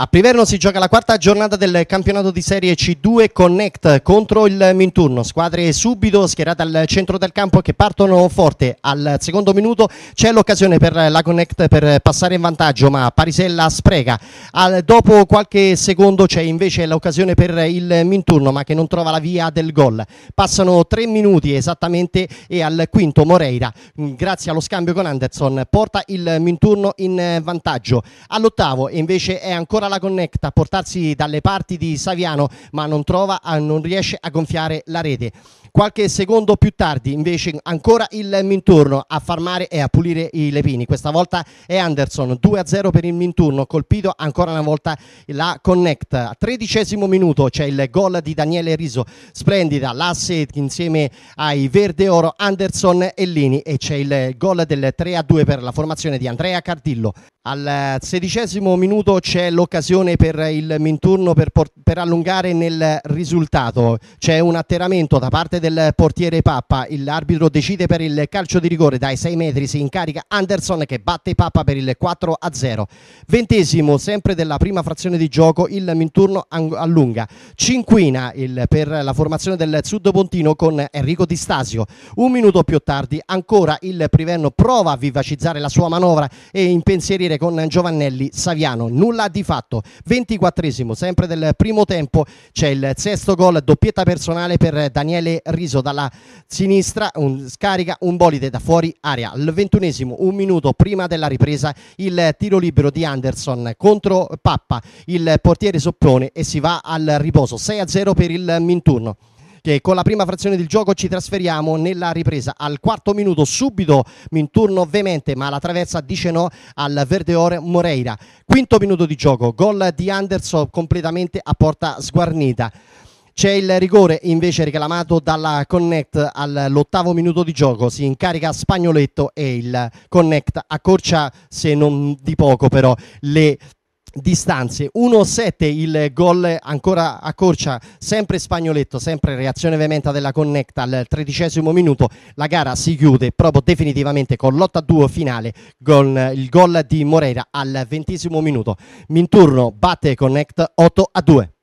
A Priverno si gioca la quarta giornata del campionato di Serie C2 Connect contro il Minturno, squadre subito schierate al centro del campo che partono forte. Al secondo minuto c'è l'occasione per la Connect per passare in vantaggio ma Parisella spreca. Al, dopo qualche secondo c'è invece l'occasione per il Minturno ma che non trova la via del gol. Passano tre minuti esattamente e al quinto Moreira mm, grazie allo scambio con Anderson porta il Minturno in vantaggio. All'ottavo invece è ancora prova la connecta a portarsi dalle parti di Saviano, ma non, trova, non riesce a gonfiare la rete. Qualche secondo più tardi invece ancora il Minturno a farmare e a pulire i lepini, questa volta è Anderson, 2-0 per il Minturno, colpito ancora una volta la connect. A tredicesimo minuto c'è il gol di Daniele Riso, splendida l'asse insieme ai Verde Oro, Anderson e Lini e c'è il gol del 3-2 per la formazione di Andrea Cardillo. Al sedicesimo minuto c'è l'occasione occasione per il Minturno per, per, allungare nel risultato. C'è un atterramento da parte del portiere Pappa, l'arbitro decide per il calcio di rigore dai 6 metri, si incarica Anderson che batte Pappa per il 4 a 0. Ventesimo sempre della prima frazione di gioco, il Minturno allunga. Cinquina il, per la formazione del Sud Pontino con Enrico Di Stasio. Un minuto più tardi ancora il Privenno prova a vivacizzare la sua manovra e impensierire con Giovannelli Saviano. Nulla di fatto fatto. 24 sempre del primo tempo, c'è il sesto gol, doppietta personale per Daniele Riso dalla sinistra, un, scarica un bolide da fuori area. Al ventunesimo, un minuto prima della ripresa, il tiro libero di Anderson contro Pappa, il portiere soppone e si va al riposo 6-0 per il Minturno che con la prima frazione del gioco ci trasferiamo nella ripresa. Al quarto minuto subito Minturno ovviamente, ma la traversa dice no al Verdeore Moreira. Quinto minuto di gioco, gol di Anderson completamente a porta sguarnita. C'è il rigore invece reclamato dalla Connect all'ottavo minuto di gioco, si incarica Spagnoletto e il Connect accorcia se non di poco però le distanze 1-7 il gol ancora a Corcia sempre Spagnoletto sempre reazione vementa della Connecta al tredicesimo minuto la gara si chiude proprio definitivamente con l'8-2 finale con il gol di Moreira al ventesimo minuto Minturno batte Connect 8-2